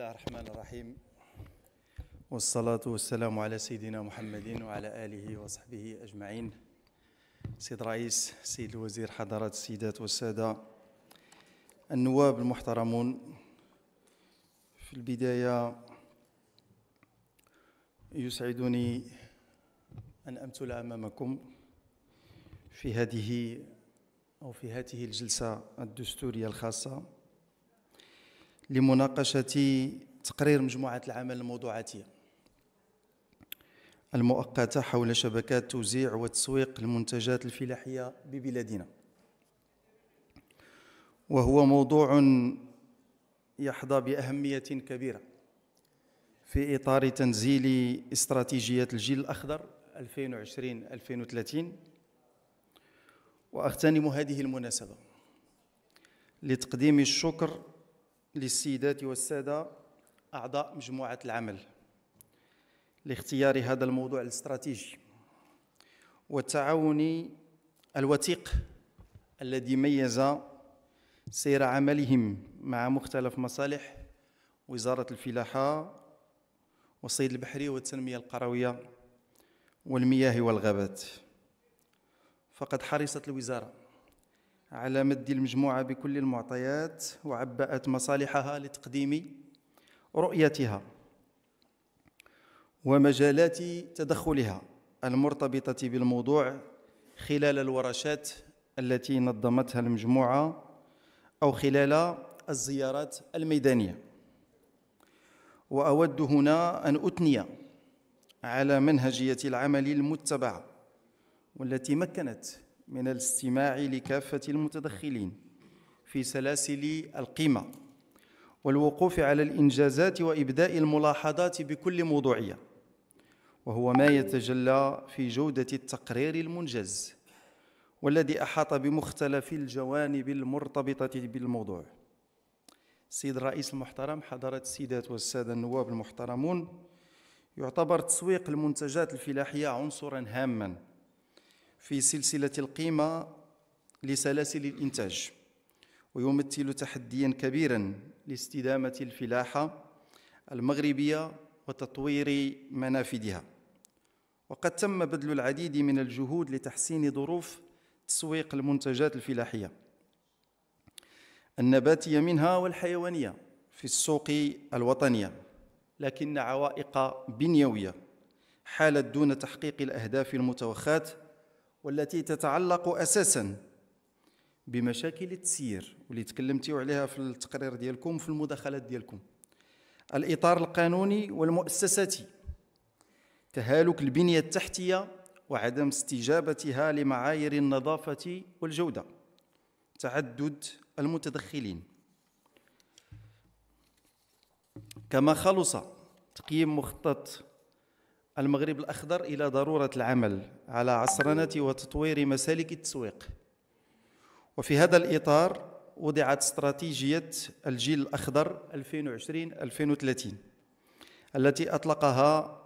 الله الرحمن الرحيم والصلاة والسلام على سيدنا محمد وعلى آله وصحبه أجمعين سيد رئيس سيد الوزير حضرات السيدات والسادة النواب المحترمون في البداية يسعدني أن أمثل أمامكم في هذه أو في هذه الجلسة الدستورية الخاصة لمناقشة تقرير مجموعة العمل الموضوعاتية المؤقتة حول شبكات توزيع وتسويق المنتجات الفلاحية ببلادنا وهو موضوع يحظى بأهمية كبيرة في إطار تنزيل استراتيجية الجيل الأخضر 2020-2030 وأغتنم هذه المناسبة لتقديم الشكر للسيدات والسادة أعضاء مجموعة العمل لاختيار هذا الموضوع الاستراتيجي والتعاون الوثيق الذي ميز سير عملهم مع مختلف مصالح وزارة الفلاحة والصيد البحري والتنمية القروية والمياه والغابات فقد حرصت الوزارة على مد المجموعة بكل المعطيات وعبأت مصالحها لتقديم رؤيتها ومجالات تدخلها المرتبطة بالموضوع خلال الورشات التي نظمتها المجموعة أو خلال الزيارات الميدانية وأود هنا أن أثني على منهجية العمل المتبعة والتي مكنت من الاستماع لكافة المتدخلين في سلاسل القيمة والوقوف على الإنجازات وإبداء الملاحظات بكل موضوعية وهو ما يتجلى في جودة التقرير المنجز والذي أحاط بمختلف الجوانب المرتبطة بالموضوع سيد الرئيس المحترم حضرة السيدات والسادة النواب المحترمون يعتبر تسويق المنتجات الفلاحية عنصرا هاما في سلسلة القيمة لسلاسل الإنتاج ويمثل تحديا كبيرا لاستدامة الفلاحة المغربية وتطوير منافذها وقد تم بذل العديد من الجهود لتحسين ظروف تسويق المنتجات الفلاحية النباتية منها والحيوانية في السوق الوطنية لكن عوائق بنيوية حالت دون تحقيق الأهداف المتوخاة والتي تتعلق اساسا بمشاكل التسيير واللي تكلمتيو عليها في التقرير ديالكم في المداخلات ديالكم الاطار القانوني والمؤسساتي تهالك البنيه التحتيه وعدم استجابتها لمعايير النظافه والجوده تعدد المتدخلين كما خلص تقييم مخطط المغرب الأخضر إلى ضرورة العمل على عصرنة وتطوير مسالك التسويق وفي هذا الإطار وضعت استراتيجية الجيل الأخضر 2020-2030 التي أطلقها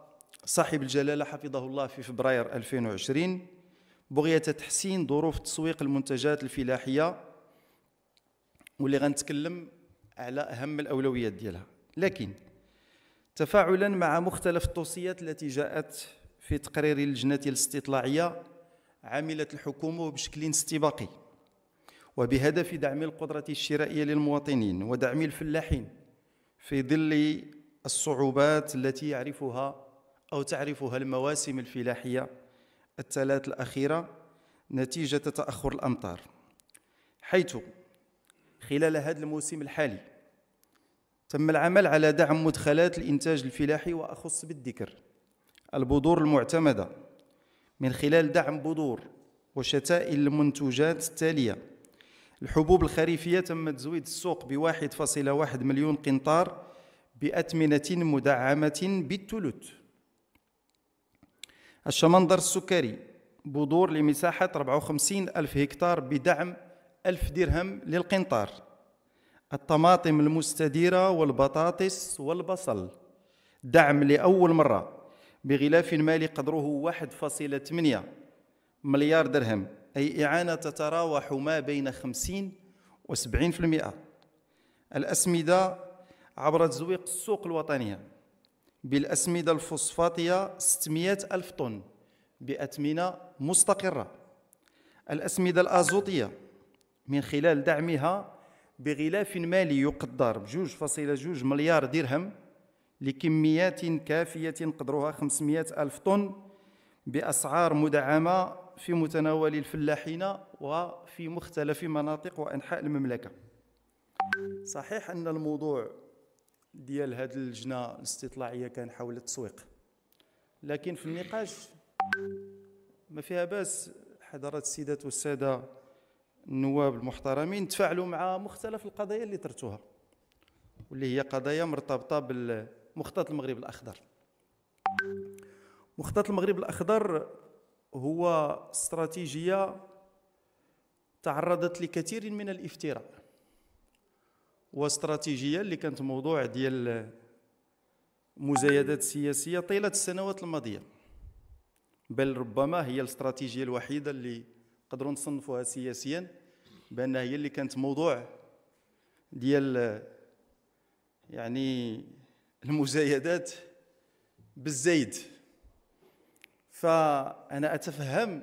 صاحب الجلالة حفظه الله في فبراير 2020 بغية تحسين ظروف تسويق المنتجات الفلاحية واللي غنتكلم على أهم الأولويات ديالها لكن تفاعلا مع مختلف التوصيات التي جاءت في تقرير اللجنة الاستطلاعية عملت الحكومة بشكل استباقي وبهدف دعم القدرة الشرائية للمواطنين ودعم الفلاحين في ظل الصعوبات التي يعرفها أو تعرفها المواسم الفلاحية الثلاث الأخيرة نتيجة تأخر الأمطار حيث خلال هذا الموسم الحالي تم العمل على دعم مدخلات الإنتاج الفلاحي وأخص بالذكر البذور المعتمدة من خلال دعم بذور وشتائل المنتوجات التالية الحبوب الخريفية تم تزويد السوق بواحد فاصلة واحد مليون قنطار بأثمنة مدعمة بالثلث الشمندر السكري بذور لمساحة 54 ألف هكتار بدعم ألف درهم للقنطار الطماطم المستديرة والبطاطس والبصل دعم لأول مرة بغلاف مالي قدره 1.8 مليار درهم أي إعانة تتراوح ما بين 50 و 70% الأسمدة عبر تزويق السوق الوطنية بالأسمدة الفوسفاتيه 600 ألف طن بأثمنة مستقرة الأسمدة الأزوتية من خلال دعمها بغلاف مالي يقدر بجوج فاصلة جوج مليار درهم لكميات كافية قدرها 500 ألف طن بأسعار مدعمة في متناول الفلاحين وفي مختلف مناطق وأنحاء المملكة صحيح أن الموضوع ديال هذه اللجنة الاستطلاعية كان حول التسويق لكن في النقاش ما فيها باس حضرات السيدات والسادة النواب المحترمين تفاعلوا مع مختلف القضايا اللي طرتوها واللي هي قضايا مرتبطه بمخطط المغرب الاخضر مخطط المغرب الاخضر هو استراتيجيه تعرضت لكثير من الافتراء واستراتيجيه اللي كانت موضوع ديال مزايدات سياسيه طيله السنوات الماضيه بل ربما هي الاستراتيجيه الوحيده اللي نقدروا نصنفوها سياسيا بانها هي اللي كانت موضوع ديال يعني المزايدات بالزيد فانا اتفهم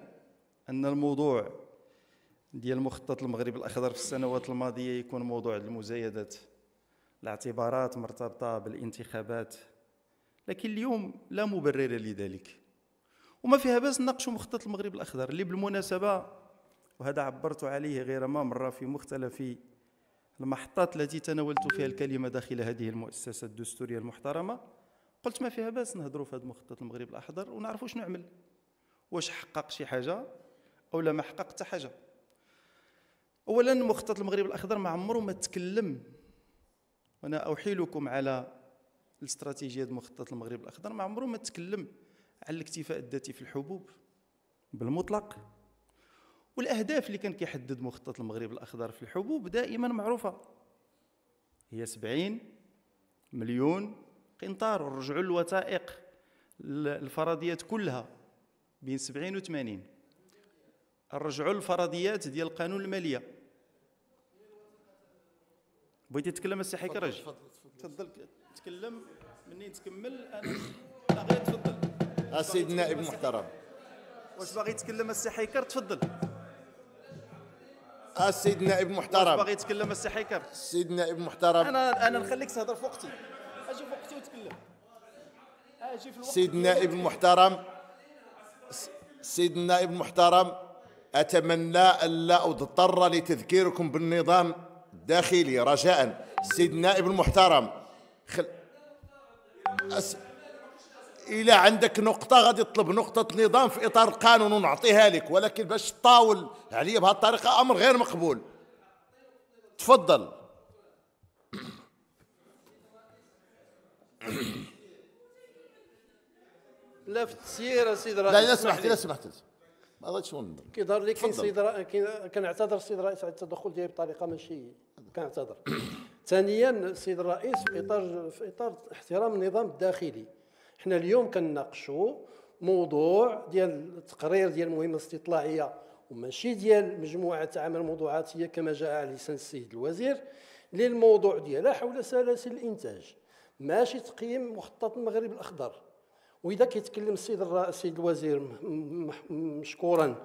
ان الموضوع ديال مخطط المغرب الاخضر في السنوات الماضيه يكون موضوع المزايدات الاعتبارات مرتبطه بالانتخابات لكن اليوم لا مبرر لذلك وما فيها باس نناقشوا مخطط المغرب الاخضر اللي بالمناسبه وهذا عبرت عليه غير ما مره في مختلف المحطات التي تناولت فيها الكلمه داخل هذه المؤسسه الدستوريه المحترمه قلت ما فيها باس نهضروا في هذا مخطط المغرب الاخضر ونعرفوا شنو نعمل واش حقق شي حاجه او لا ما حقق حتى حاجه اولا مخطط المغرب الاخضر ما عمره ما تكلم وانا احيلكم على الاستراتيجيه مخطط المغرب الاخضر ما عمره ما تكلم على الاكتفاء الذاتي في الحبوب بالمطلق والاهداف اللي كان كيحدد مخطط المغرب الاخضر في الحبوب دائما معروفه هي 70 مليون قنطار ورجعوا للوثائق الفرضيات كلها بين 70 و 80 رجعوا الفرضيات ديال القانون الماليه بغيتي تتكلم السي حكرج تفضل تفضل تكلم منين تكمل انا غير تفضل السيد النائب المحترم واش باغي يتكلم السي حيكر تفضل السيد النائب المحترم باغي يتكلم السي حيكر السيد النائب المحترم انا انا نخليك تهضر في وقتي اجي في وقتي وتكلم اجي في الوقت السيد النائب المحترم السيد النائب المحترم اتمنى الا اضطر لتذكيركم بالنظام الداخلي رجاء السيد النائب المحترم خل... أس... إلى عندك نقطة غادي تطلب نقطة نظام في إطار قانون ونعطيها لك ولكن باش تطاول عليا الطريقه أمر غير مقبول تفضل لا في التسيير سيدي الرئيس لا لا سمحت لا سمحت ما غاديش ننظر كيظهر لي كاين سيد كنعتذر سيد الرئيس على التدخل ديالي بطريقه ماشي كنعتذر ثانيا سيد الرئيس في اطار في اطار احترام النظام الداخلي حنا اليوم كنناقشوا موضوع ديال التقرير ديال المهمه الاستطلاعيه وماشي ديال مجموعه عمل موضوعاتيه كما جاء على لسان السيد الوزير للموضوع ديالها حول سلاسل الانتاج ماشي تقييم مخطط المغرب الاخضر واذا كيتكلم السيد السيد الوزير مشكورا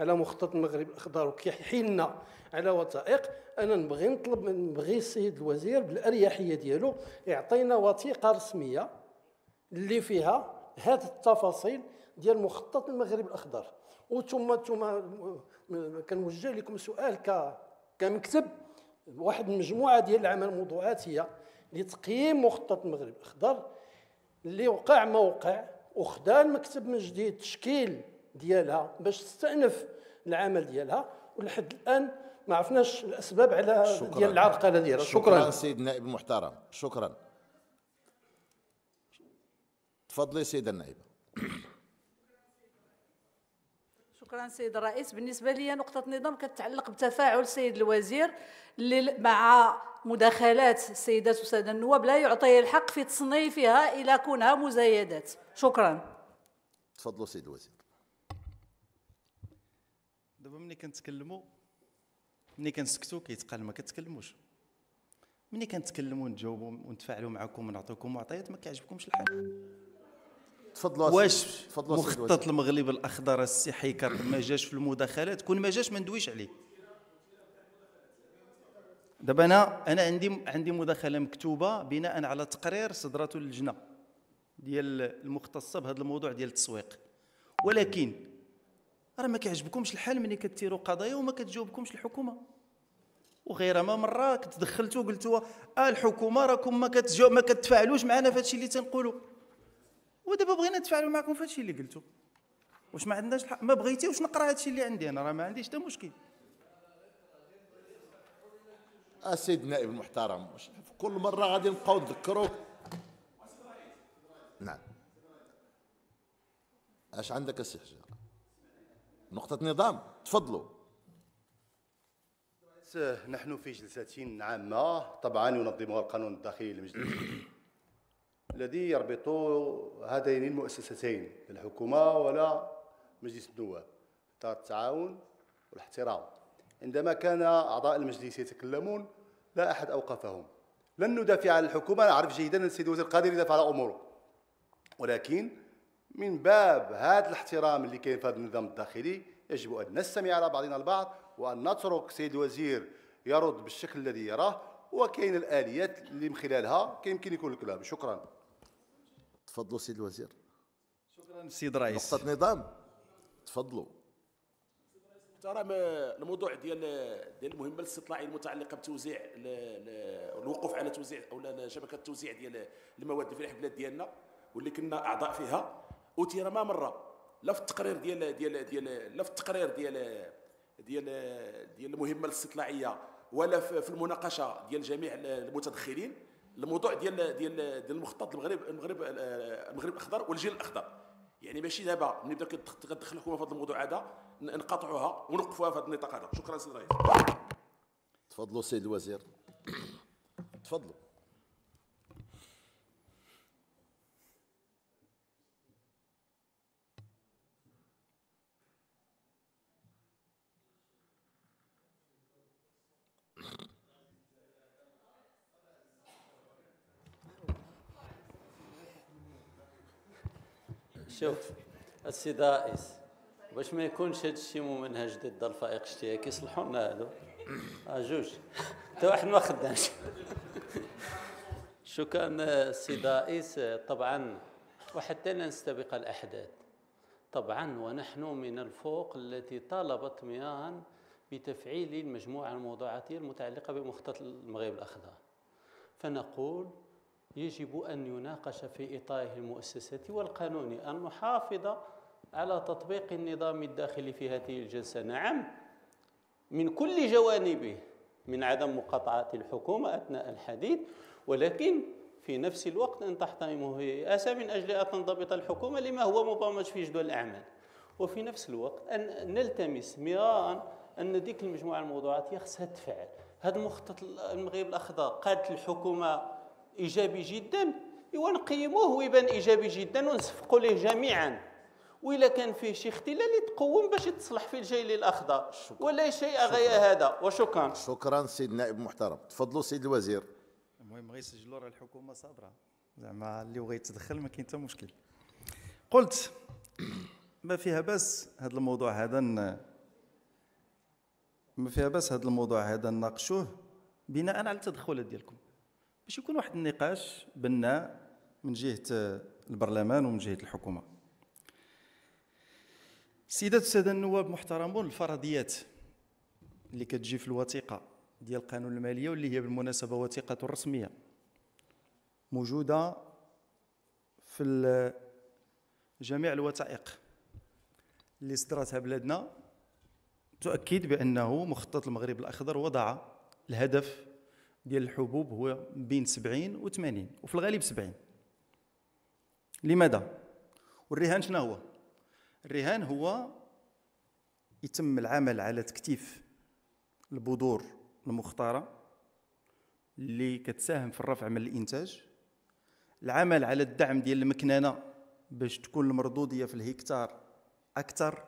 على مخطط المغرب الاخضر وكيحيلنا على وثائق انا نبغي نطلب نبغي السيد الوزير بالاريحيه ديالو يعطينا وثيقه رسميه اللي فيها هذه التفاصيل ديال مخطط المغرب الاخضر وثم ثم كنوجه لكم سؤال ك كمكتب واحد المجموعه ديال العمل الموضوعاتيه لتقييم مخطط المغرب الاخضر اللي وقع ما وقع وخدا المكتب من جديد تشكيل ديالها باش تستأنف العمل ديالها ولحد الان ما عرفناش الاسباب على ديال العرقله ديالها شكرا, شكرا سيد النائب المحترم شكرا تفضلي سيدة النائبه شكرا سيد الرئيس بالنسبه لي نقطه نظام كتعلق بتفاعل السيد الوزير مع مداخلات السيدات والساده النواب لا يعطيه الحق في تصنيفها الى كونها مزايدات شكرا تفضلوا سيد الوزير دابا ملي كنتكلموا ملي كنسكتوا كيتقال ما كتكلموش ملي كنتكلموا نتجاوبوا ونتفاعلوا معكم ونعطيكم معطيات ما كيعجبكمش الحال تفضلوا واش تفضلوا مخطط المغرب الاخضر السي حيكر ما جاش في المداخلات كون ما جاش ما ندويش عليه دابا انا انا عندي عندي مداخله مكتوبه بناء على تقرير صدرته اللجنه ديال المختصه بهذا الموضوع ديال التسويق ولكن راه ما كيعجبكمش الحال ملي كتيروا قضايا وما كتجاوبكمش الحكومه وغير ما مره كتدخلتوا قلتوا اه الحكومه راكم ما كتجاوب ما كتفاعلوش معنا في هذا الشيء اللي تنقولوا ودابا بغينا نتفاعلوا معكم في هادشي اللي قلتو واش ما عندناش الحق ما بغيتيوش نقرا هادشي اللي عندي انا راه ما عنديش حتى مشكل السيد النائب المحترم كل مره غادي نبقاو نذكروك نعم اش عندك السي حجار نقطة نظام تفضلوا نحن في جلسة عامة طبعا ينظمها القانون الداخلي لمجلس الذي يربط هذين المؤسستين الحكومه ولا مجلس النواب اطار التعاون والاحترام عندما كان اعضاء المجلس يتكلمون لا احد اوقفهم لن ندافع عن الحكومه نعرف جيدا ان السيد الوزير القادر يدافع على اموره ولكن من باب هذا الاحترام اللي كاين في هذا النظام الداخلي يجب ان نستمع على بعضنا البعض وان نترك السيد الوزير يرد بالشكل الذي يراه وكاين الاليات اللي من خلالها كيمكن يكون الكلام شكرا تفضلوا سيد الوزير شكرا سيد رئيس نقطة نظام تفضلوا ترى الموضوع ديال ديال المهمه الاستطلاعيه المتعلقه بتوزيع الوقوف على توزيع او شبكه التوزيع ديال المواد الفلاحيه في البلاد ديالنا واللي كنا اعضاء فيها اثير ما مره لا في التقرير ديال ديال ديال لا في التقرير ديال ديال ديال المهمه الاستطلاعيه ولا في المناقشه ديال جميع المتدخلين الموضوع ديال ديال ديال المخطط المغرب المغرب آه، المغرب الاخضر والجيل الاخضر يعني ماشي دابا ملي بدا كتدخل الحكومه في هذا الموضوع هذا نقاطعوها ونوقفوها في هذا النطاق هذا شكرا سي الرئيس تفضلوا سيد الوزير تفضلوا شوف السي دائس باش ما يكونش هذا الشيء ممنهج ضد الفائق الاشتراكي كيصلحوا لنا هادو آه، جوج حتى واحد ما خدامش شكرا السي دائس طبعا وحتى لا نستبق الاحداث طبعا ونحن من الفوق التي طالبت ميان بتفعيل المجموعه الموضوعاتيه المتعلقه بمخطط المغرب الاخضر فنقول يجب أن يناقش في إطاره المؤسساتي والقانوني أن نحافظ على تطبيق النظام الداخلي في هذه الجلسة نعم من كل جوانبه من عدم مقاطعة الحكومة أثناء الحديث ولكن في نفس الوقت أن تحترمه رئاسة من أجل أن تنضبط الحكومة لما هو مبرمج في جدول الأعمال وفي نفس الوقت أن نلتمس مرارا أن ذيك المجموعة الموضوعات خصها تفعل هذا المخطط المغرب الأخضر قادت الحكومة ايجابي جدا ايوا نقيموه ويبان ايجابي جدا ونصفقوا ليه جميعا وإلا كان فيه شي اختلال تقوم باش تصلح في الجيل الاخضر ولا شيء غير هذا وشكرا شكرا سيد النائب المحترم تفضلوا سيد الوزير المهم غير يسجلوا راه الحكومه صابره زعما اللي بغى يتدخل ما كاين حتى مشكل قلت ما فيها بس هذا الموضوع هذا ما فيها بس هذا الموضوع هذا نناقشوه بناء على التدخلات ديالكم باش يكون واحد النقاش بناء من جهه البرلمان ومن جهه الحكومه السيدات والساده النواب محترمون الفرضيات اللي كتجي في الوثيقه ديال القانون الماليه واللي هي بالمناسبه وثيقه رسميه موجوده في جميع الوثائق اللي صدرتها بلادنا تؤكد بانه مخطط المغرب الاخضر وضع الهدف ديال الحبوب هو بين 70 و 80 وفي الغالب 70 لماذا والرهان شنو هو الرهان هو يتم العمل على تكتيف البذور المختاره اللي كتساهم في الرفع من الانتاج العمل على الدعم ديال المكننه باش تكون المردوديه في الهكتار اكثر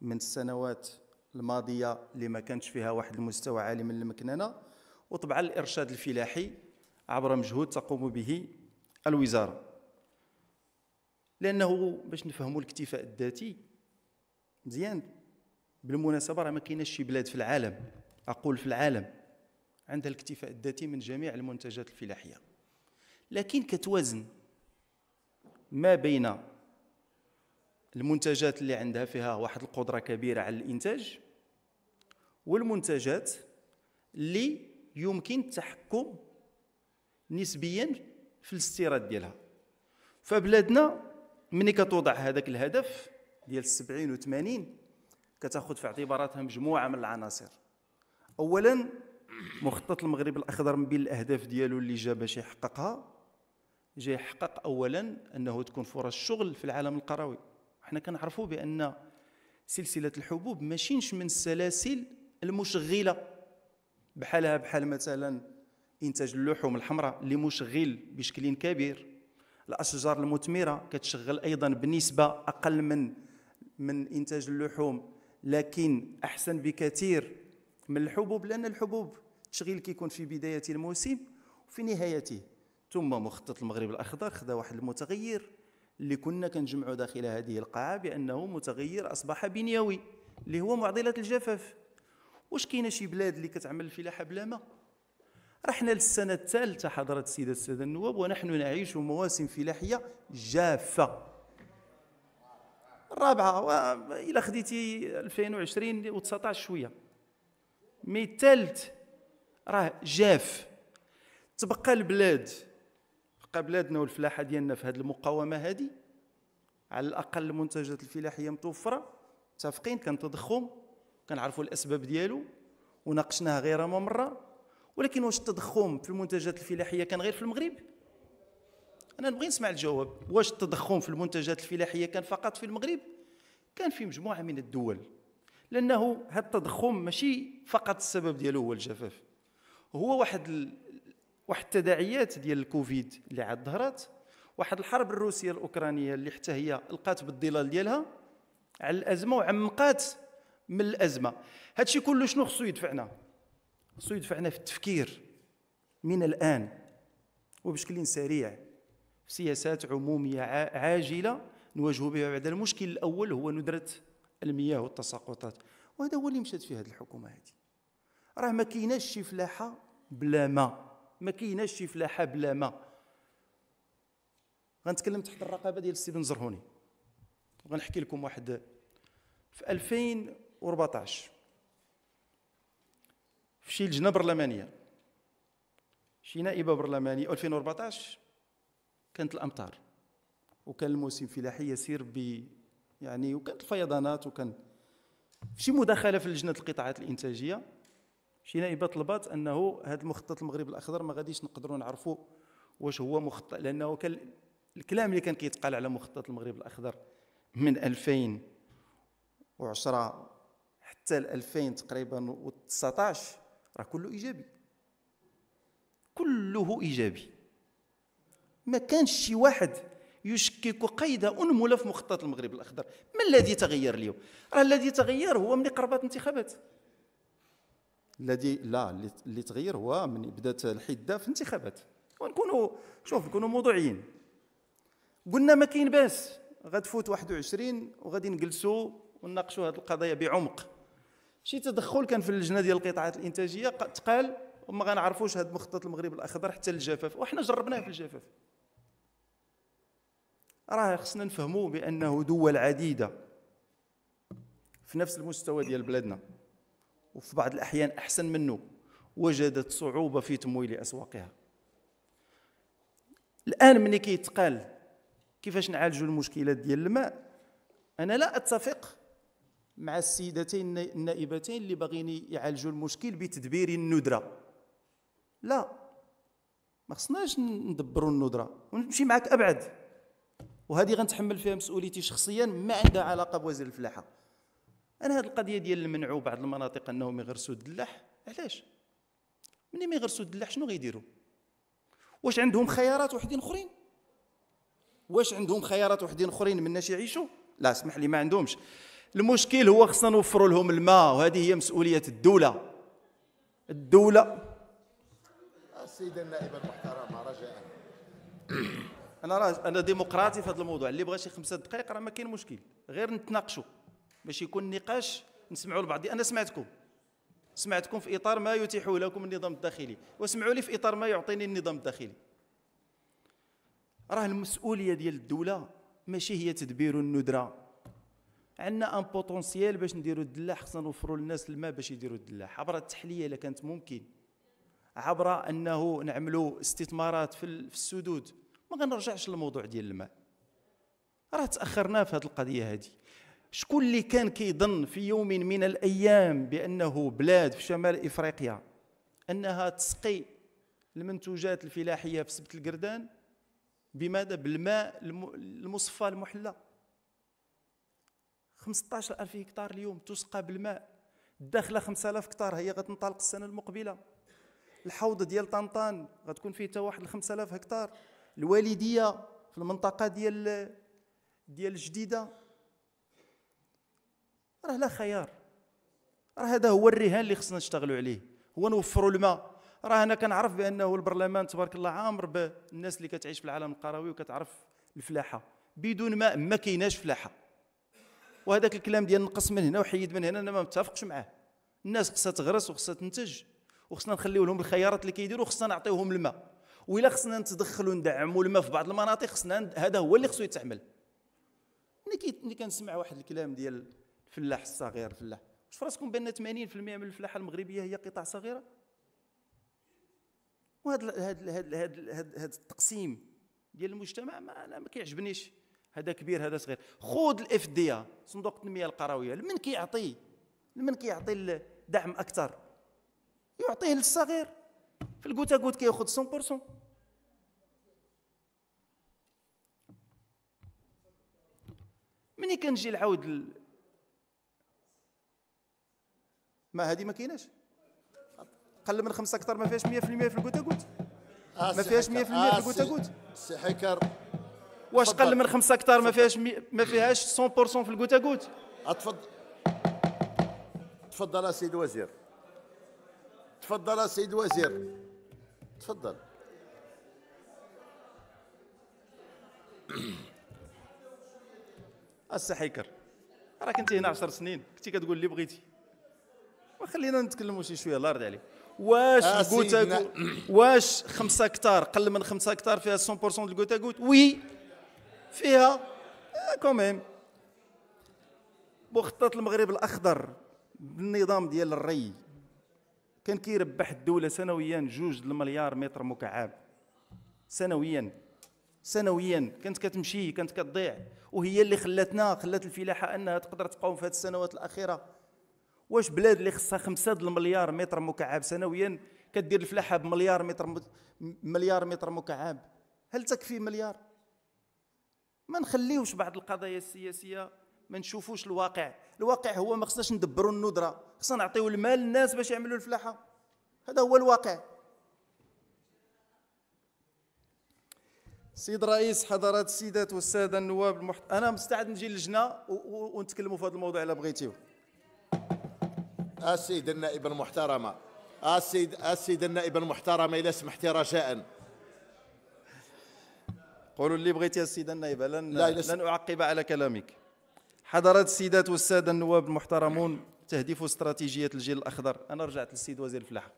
من السنوات الماضيه اللي ما كانش فيها واحد المستوى عالي من المكننه وطبعا الارشاد الفلاحي عبر مجهود تقوم به الوزاره لانه باش نفهموا الاكتفاء الذاتي مزيان بالمناسبه راه ما كايناش شي بلاد في العالم اقول في العالم عندها الاكتفاء الذاتي من جميع المنتجات الفلاحيه لكن كتوازن ما بين المنتجات اللي عندها فيها واحد القدره كبيره على الانتاج والمنتجات اللي يمكن التحكم نسبيا في الاستيراد ديالها فبلادنا ملي كتوضع هذاك الهدف ديال 70 و80 كتاخذ في اعتباراتها مجموعه من العناصر اولا مخطط المغرب الاخضر من بين الاهداف ديالو اللي جا باش يحققها جا يحقق اولا انه تكون فرص الشغل في العالم القروي حنا كنعرفوا بان سلسله الحبوب ماشينش من السلاسل المشغله بحالها بحال مثلا انتاج اللحوم الحمراء اللي مشغل بشكل كبير الاشجار المثمره كتشغل ايضا بنسبه اقل من من انتاج اللحوم لكن احسن بكثير من الحبوب لان الحبوب التشغيل كيكون في بدايه الموسم وفي نهايته ثم مخطط المغرب الاخضر خدا واحد المتغير اللي كنا كنجمعوا داخل هذه القاعه بانه متغير اصبح بنيوي اللي هو معضله الجفاف واش كاينه شي بلاد اللي كتعمل الفلاحه بلا ما رحنا للسنه الثالثه حضره السيده الساده النواب ونحن نعيش مواسم فلاحيه جافه الرابعه الى خديتي 2020 و19 شويه مي الثالث راه جاف تبقى البلاد تبقى بلادنا والفلاحه ديالنا في هذه المقاومه هذه على الاقل المنتجات الفلاحيه متوفره متفقين كان تضخم كنعرفوا الاسباب ديالو وناقشناها غير ما مره ولكن واش التضخم في المنتجات الفلاحيه كان غير في المغرب انا نبغي نسمع الجواب واش التضخم في المنتجات الفلاحيه كان فقط في المغرب كان في مجموعه من الدول لانه هذا التضخم ماشي فقط السبب ديالو هو الجفاف هو واحد ال... واحد التداعيات ديال الكوفيد اللي عاد ظهرت واحد الحرب الروسيه الاوكرانيه اللي حتى هي لقات بالظلال ديالها على الازمه وعمقات من الازمه هادشي كله شنو خصو يدفعنا خصو يدفعنا في التفكير من الان وبشكل سريع في سياسات عموميه عاجله نواجه بها بعد المشكل الاول هو ندره المياه والتساقطات وهذا هو اللي مشات فيه هذه الحكومه هذه راه ما كايناش شي فلاحه بلا ما ما كايناش شي فلاحه بلا ما غنتكلم تحت الرقابه ديال السيد نزرهوني زرهوني وغنحكي لكم واحد في 2000 2014 في شي لجنه برلمانيه شي نائبه برلمانيه 2014 كانت الامطار وكان الموسم الفلاحي يسير ب يعني وكانت الفيضانات وكان شي مداخله في لجنه القطاعات الانتاجيه شي نائبه طلبات انه هذا المخطط المغرب الاخضر ما غاديش نقدروا نعرفوا واش هو مخطط لانه كان الكلام اللي كان كيتقال على مخطط المغرب الاخضر من 2010 حتى 2000 تقريبا و19 راه كله ايجابي كله ايجابي ما كانش شي واحد يشكك قيد انمله في مخطط المغرب الاخضر ما الذي تغير اليوم راه الذي تغير هو من قربت انتخابات الذي لا اللي تغير هو من بدات الحده في انتخابات ونكونوا شوف نكونوا موضوعيين قلنا ما كاين باس غتفوت 21 وغادي نجلسوا ونناقشوا هذه القضايا بعمق شي تدخل كان في اللجنه ديال القطاعات الانتاجيه تقال وما غنعرفوش هذا مخطط المغرب الاخضر حتى الجفاف وحنا جربناه في الجفاف راه خصنا نفهموا بانه دول عديده في نفس المستوى ديال بلادنا وفي بعض الاحيان احسن منه وجدت صعوبه في تمويل اسواقها الان ملي كيتقال كيفاش نعالجوا المشكلات ديال الماء انا لا اتفق مع السيدتين النائبتين اللي باغيين يعالجوا المشكل بتدبير الندره لا ما خصناش ندبروا الندره ونمشي معك ابعد وهذه غنتحمل فيها مسؤوليتي شخصيا ما عندها علاقه بوزير الفلاحه انا هذه القضيه ديال المنعو بعض المناطق انهم يغرسوا الدلاح علاش ملي ما يغرسوا الدلاح شنو غيديروا واش عندهم خيارات وحدين اخرين واش عندهم خيارات وحدين اخرين من يعيشوا لا اسمح لي ما عندهمش المشكل هو خصنا نوفروا لهم الماء وهذه هي مسؤوليه الدوله الدوله السيد النائب المحترم رجاء انا راه انا ديمقراطي في هذا الموضوع اللي بغى شي خمسة دقائق راه ما كاين مشكل غير نتناقشوا باش يكون نقاش نسمعوا لبعض انا سمعتكم سمعتكم في اطار ما يتيحه لكم النظام الداخلي واسمعوا لي في اطار ما يعطيني النظام الداخلي راه المسؤوليه ديال الدوله ماشي هي تدبير الندره عندنا ان بوتونسييل باش نديروا الدلاح خصنا نوفروا للناس الماء باش يديروا الدلاح عبر التحليه الا كانت ممكن عبر انه نعملوا استثمارات في السدود ما غنرجعش للموضوع ديال الماء راه تاخرنا في هذه القضيه هذه شكون اللي كان كيظن في يوم من الايام بانه بلاد في شمال افريقيا انها تسقي المنتوجات الفلاحيه في سبت القردان بماذا بالماء المصفى المحلى 15000 هكتار اليوم تسقى بالماء الداخله 5000 هكتار هي غتنطلق السنه المقبله الحوض ديال طنطان غتكون فيه حتى واحد 5000 هكتار الوالديه في المنطقه ديال ديال الجديده راه لا خيار راه هذا هو الرهان اللي خصنا نشتغلوا عليه هو نوفروا الماء راه انا كنعرف بانه البرلمان تبارك الله عامر بالناس اللي كتعيش في العالم القروي وكتعرف الفلاحه بدون ماء ما كايناش فلاحه وهذاك الكلام ديال نقص من هنا وحيد من هنا انا ما متفقش معاه الناس خصها تغرس وخصها تنتج وخصنا نخليو لهم الخيارات اللي كيديروا خصنا نعطيوهم الماء وإلا خصنا نتدخل ندعموا الماء في بعض المناطق خصنا هذا هو اللي خصو يتحمل ملي ملي كنسمع واحد الكلام ديال الفلاح الصغير الفلاح واش فراسكم بان 80% من الفلاحه المغربيه هي قطاع صغيره وهذا هذا هذا هذا التقسيم ديال المجتمع ما انا ما كيعجبنيش هذا كبير هذا صغير خود الاف دي صندوق التنميه القرويه لمن كيعطي لمن كيعطي الدعم اكثر يعطيه للصغير في الكوتا كوت كياخذ 100% ملي كنجي نعاود ال... ما هذه ما كايناش قل من خمسه اكثر ما فيهاش 100% في الكوتا كوت آه، ما فيهاش 100% في آه، الكوتا كوت سي حكر واش قل من خمسة كتار ما فيهاش مي... ما فيهاش 100% في الكوتا كوت اتفضل تفضل السيد وزير تفضل السيد وزير تفضل السي حيكر راك انت هنا 10 سنين كنت كتقول اللي بغيتي وخلينا نتكلموا شي شويه الله يرضي عليك واش الكوتا واش 5 كتار قل من 5 كتار فيها 100% ديال الكوتا كوت وي فيها كوميم آه، مخطط المغرب الاخضر بالنظام ديال الري كان كيربح الدوله سنويا جوج المليار متر مكعب سنويا سنويا كانت كتمشي كانت كتضيع وهي اللي خلاتنا خلات الفلاحه انها تقدر تقاوم في هذه السنوات الاخيره واش بلاد اللي خصها خمسة المليار متر مكعب سنويا كدير الفلاحه بمليار متر مليار متر مكعب هل تكفي مليار ما نخليوش بعض القضايا السياسيه ما نشوفوش الواقع الواقع هو ما خصناش ندبروا الندره خصنا نعطيو المال للناس باش يعملوا الفلاحه هذا هو الواقع سيد رئيس حضرات السيدات والساده النواب المحت... انا مستعد نجي للجنه و... ونتكلموا في هذا الموضوع الا بغيتيو السيد النائب المحترمه السيد السيد النائب المحترمه الا سمحتي رجاء قولوا اللي بغيتي يا السيده النائبه لن لا لن اعقب على كلامك حضرات السيدات والساده النواب المحترمون تهديف استراتيجيه الجيل الاخضر انا رجعت للسيد وزير الفلاحه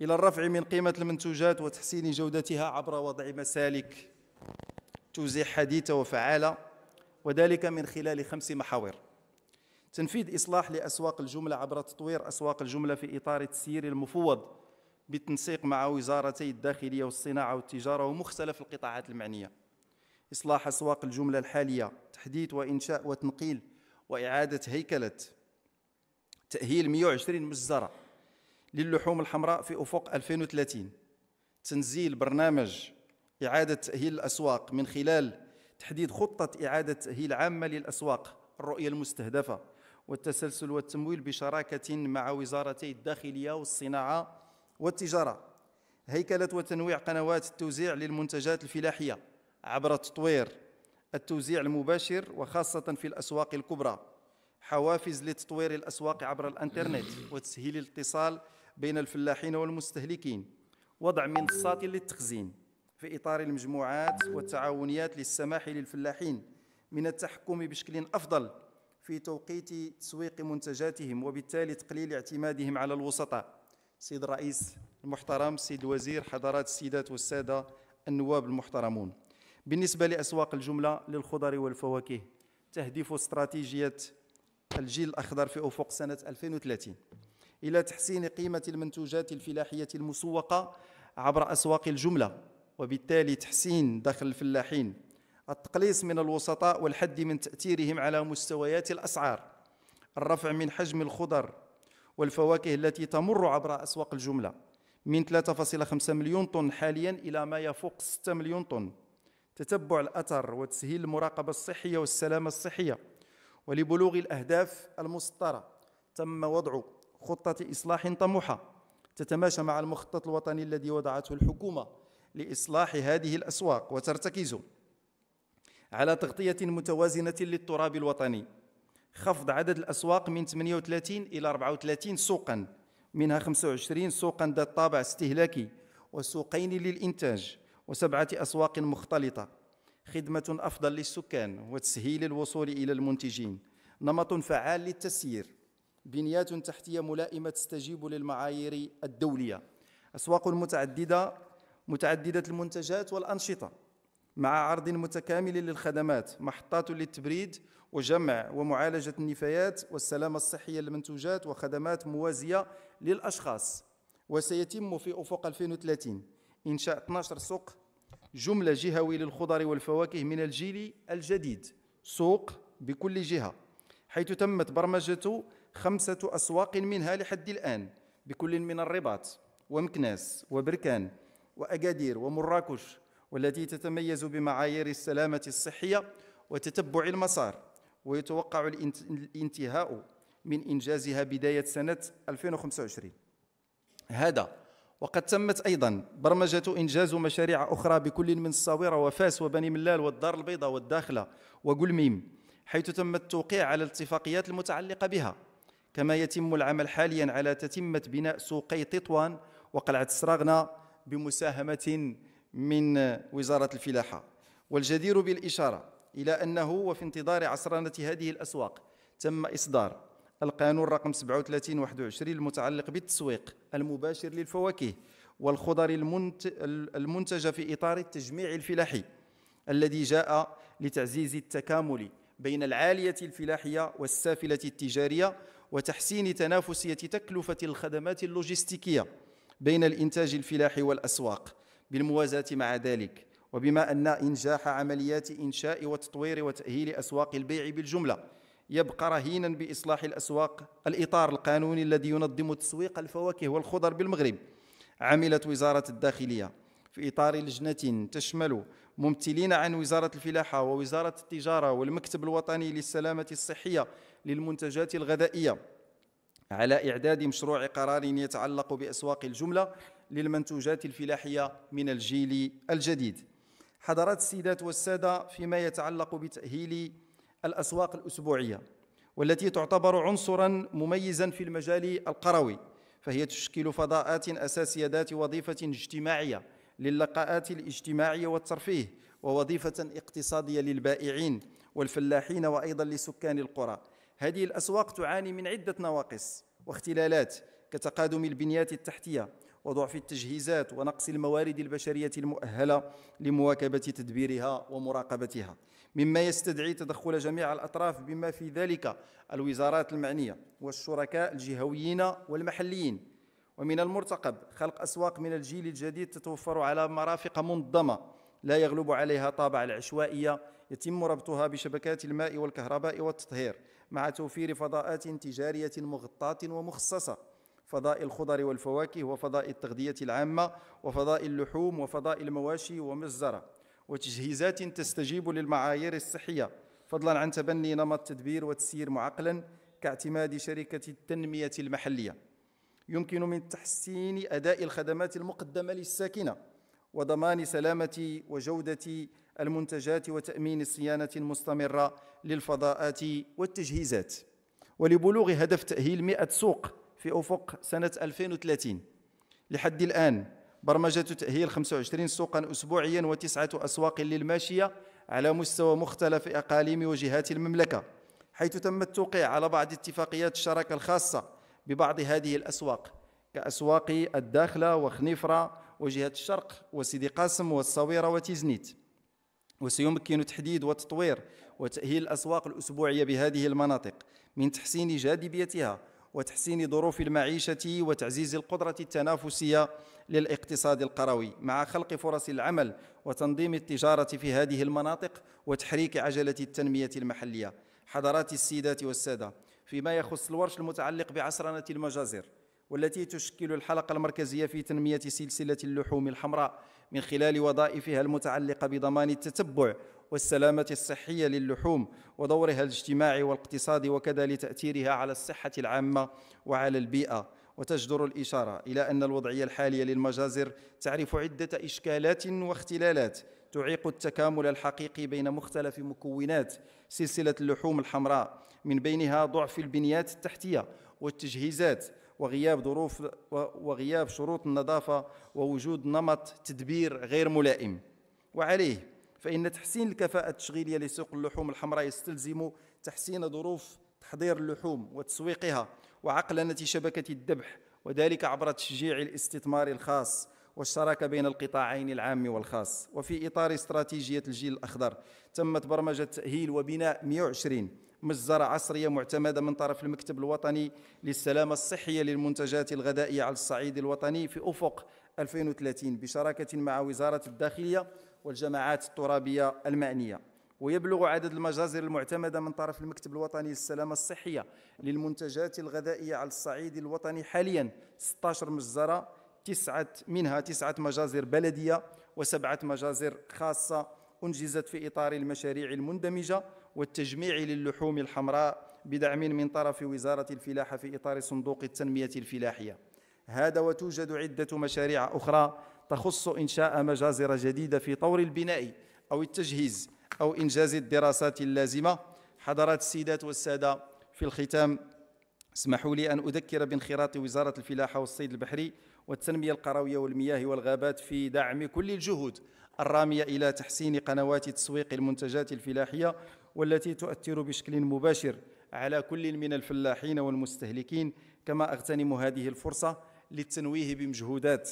الى الرفع من قيمه المنتوجات وتحسين جودتها عبر وضع مسالك توزيع حديثه وفعاله وذلك من خلال خمس محاور تنفيذ اصلاح لاسواق الجمله عبر تطوير اسواق الجمله في اطار التسيير المفوض بالتنسيق مع وزارتي الداخلية والصناعة والتجارة ومختلف القطاعات المعنية إصلاح أسواق الجملة الحالية تحديث وإنشاء وتنقيل وإعادة هيكلة تأهيل 120 مجزرة للحوم الحمراء في أفق 2030 تنزيل برنامج إعادة تأهيل الأسواق من خلال تحديد خطة إعادة تأهيل عامة للأسواق الرؤية المستهدفة والتسلسل والتمويل بشراكة مع وزارتي الداخلية والصناعة والتجارة هيكلة وتنويع قنوات التوزيع للمنتجات الفلاحية عبر تطوير التوزيع المباشر وخاصة في الأسواق الكبرى حوافز لتطوير الأسواق عبر الإنترنت وتسهيل الاتصال بين الفلاحين والمستهلكين وضع منصات للتخزين في إطار المجموعات والتعاونيات للسماح للفلاحين من التحكم بشكل أفضل في توقيت تسويق منتجاتهم وبالتالي تقليل اعتمادهم على الوسطاء سيد الرئيس المحترم سيد الوزير حضرات السيدات والسادة النواب المحترمون بالنسبة لأسواق الجملة للخضر والفواكه تهدف استراتيجية الجيل الأخضر في أفق سنة 2030 إلى تحسين قيمة المنتوجات الفلاحية المسوقة عبر أسواق الجملة وبالتالي تحسين دخل الفلاحين التقليص من الوسطاء والحد من تأثيرهم على مستويات الأسعار الرفع من حجم الخضر والفواكه التي تمر عبر أسواق الجملة من 3.5 مليون طن حاليا إلى ما يفوق 6 مليون طن تتبع الأثر وتسهيل المراقبة الصحية والسلامة الصحية ولبلوغ الأهداف المسطرة تم وضع خطة إصلاح طموحة تتماشى مع المخطط الوطني الذي وضعته الحكومة لإصلاح هذه الأسواق وترتكز على تغطية متوازنة للتراب الوطني خفض عدد الأسواق من 38 إلى 34 سوقا منها 25 سوقا ذات طابع استهلاكي وسوقين للإنتاج وسبعة أسواق مختلطة خدمة أفضل للسكان وتسهيل الوصول إلى المنتجين نمط فعال للتسيير بنيات تحتية ملائمة تستجيب للمعايير الدولية أسواق متعددة متعددة المنتجات والأنشطة مع عرض متكامل للخدمات محطات للتبريد وجمع ومعالجة النفايات والسلامة الصحية للمنتوجات وخدمات موازية للأشخاص وسيتم في أفق 2030 إنشاء 12 سوق جملة جهوي للخضر والفواكه من الجيل الجديد سوق بكل جهة حيث تمت برمجة خمسة أسواق منها لحد الآن بكل من الرباط ومكناس وبركان وأكادير ومراكش والتي تتميز بمعايير السلامة الصحية وتتبع المسار ويتوقع الانتهاء من إنجازها بداية سنة 2025 هذا وقد تمت أيضا برمجة إنجاز مشاريع أخرى بكل من الصاورة وفاس وبني ملال والدار البيضاء والداخلة وقلميم حيث تم التوقيع على الاتفاقيات المتعلقة بها كما يتم العمل حاليا على تتمة بناء سوقي تطوان وقلعة سراغنا بمساهمة من وزارة الفلاحة والجدير بالإشارة إلى أنه وفي انتظار عصرنة هذه الأسواق تم إصدار القانون رقم 37 21 المتعلق بالتسويق المباشر للفواكه والخضر المنتجة في إطار التجميع الفلاحي الذي جاء لتعزيز التكامل بين العالية الفلاحية والسافلة التجارية وتحسين تنافسية تكلفة الخدمات اللوجستيكية بين الإنتاج الفلاحي والأسواق بالموازاة مع ذلك وبما أن إنجاح عمليات إنشاء وتطوير وتأهيل أسواق البيع بالجملة يبقى رهينا بإصلاح الأسواق الإطار القانوني الذي ينظم تسويق الفواكه والخضر بالمغرب عملت وزارة الداخلية في إطار لجنة تشمل ممثلين عن وزارة الفلاحة ووزارة التجارة والمكتب الوطني للسلامة الصحية للمنتجات الغذائية على إعداد مشروع قرار يتعلق بأسواق الجملة للمنتوجات الفلاحية من الجيل الجديد حضرات السيدات والسادة فيما يتعلق بتأهيل الأسواق الأسبوعية والتي تعتبر عنصرا مميزا في المجال القروي فهي تشكل فضاءات أساسية ذات وظيفة اجتماعية للقاءات الاجتماعية والترفيه ووظيفة اقتصادية للبائعين والفلاحين وأيضا لسكان القرى هذه الأسواق تعاني من عدة نواقص واختلالات كتقادم البنيات التحتية وضعف التجهيزات ونقص الموارد البشرية المؤهلة لمواكبة تدبيرها ومراقبتها مما يستدعي تدخل جميع الأطراف بما في ذلك الوزارات المعنية والشركاء الجهويين والمحليين ومن المرتقب خلق أسواق من الجيل الجديد تتوفر على مرافق منظمة لا يغلب عليها طابع العشوائية يتم ربطها بشبكات الماء والكهرباء والتطهير مع توفير فضاءات تجارية مغطاة ومخصصة فضاء الخضر والفواكه وفضاء التغذية العامة وفضاء اللحوم وفضاء المواشي ومزرة وتجهيزات تستجيب للمعايير الصحية فضلا عن تبني نمط تدبير وتسيير معقلا كاعتماد شركة التنمية المحلية يمكن من تحسين أداء الخدمات المقدمة للساكنة وضمان سلامة وجودة المنتجات وتأمين الصيانة المستمرة للفضاءات والتجهيزات ولبلوغ هدف تأهيل 100 سوق في أفق سنة 2030 لحد الآن برمجة تأهيل 25 سوقا أسبوعيا وتسعة أسواق للماشية على مستوى مختلف أقاليم وجهات المملكة حيث تم التوقيع على بعض اتفاقيات الشراكة الخاصة ببعض هذه الأسواق كأسواق الداخلة وخنيفرة وجهة الشرق وسيدي قاسم والصويرة وتيزنيت وسيمكن تحديد وتطوير وتأهيل الأسواق الأسبوعية بهذه المناطق من تحسين جاذبيتها وتحسين ظروف المعيشة وتعزيز القدرة التنافسية للاقتصاد القروي مع خلق فرص العمل وتنظيم التجارة في هذه المناطق وتحريك عجلة التنمية المحلية حضرات السيدات والسادة فيما يخص الورش المتعلق بعصرنة المجازر والتي تشكل الحلقة المركزية في تنمية سلسلة اللحوم الحمراء من خلال وظائفها المتعلقة بضمان التتبع والسلامة الصحية للحوم ودورها الاجتماعي والاقتصادي وكذا لتأثيرها على الصحة العامة وعلى البيئة وتجدر الإشارة إلى أن الوضعية الحالية للمجازر تعرف عدة إشكالات واختلالات تعيق التكامل الحقيقي بين مختلف مكونات سلسلة اللحوم الحمراء من بينها ضعف البنيات التحتية والتجهيزات وغياب ظروف وغياب شروط النظافة ووجود نمط تدبير غير ملائم وعليه فإن تحسين الكفاءة التشغيلية لسوق اللحوم الحمراء يستلزم تحسين ظروف تحضير اللحوم وتسويقها وعقلنة شبكة الذبح وذلك عبر تشجيع الاستثمار الخاص والشراكة بين القطاعين العام والخاص وفي إطار استراتيجية الجيل الأخضر تمت برمجة تأهيل وبناء 120 مجزرة عصرية معتمدة من طرف المكتب الوطني للسلامة الصحية للمنتجات الغذائية على الصعيد الوطني في أفق 2030 بشراكة مع وزارة الداخلية والجماعات الترابية المعنية ويبلغ عدد المجازر المعتمدة من طرف المكتب الوطني للسلامة الصحية للمنتجات الغذائية على الصعيد الوطني حاليا 16 مجزرة تسعة منها تسعة مجازر بلدية وسبعة مجازر خاصة أنجزت في إطار المشاريع المندمجة والتجميع للحوم الحمراء بدعم من طرف وزارة الفلاحة في إطار صندوق التنمية الفلاحية هذا وتوجد عدة مشاريع أخرى تخص إنشاء مجازر جديدة في طور البناء أو التجهيز أو إنجاز الدراسات اللازمة حضرات السيدات والسادة في الختام اسمحوا لي أن أذكر بانخراط وزارة الفلاحة والصيد البحري والتنمية القروية والمياه والغابات في دعم كل الجهود الرامية إلى تحسين قنوات تسويق المنتجات الفلاحية والتي تؤثر بشكل مباشر على كل من الفلاحين والمستهلكين كما أغتنم هذه الفرصة للتنويه بمجهودات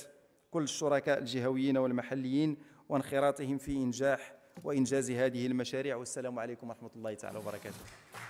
كل الشركاء الجهويين والمحليين وانخراطهم في إنجاح وإنجاز هذه المشاريع والسلام عليكم ورحمة الله تعالى وبركاته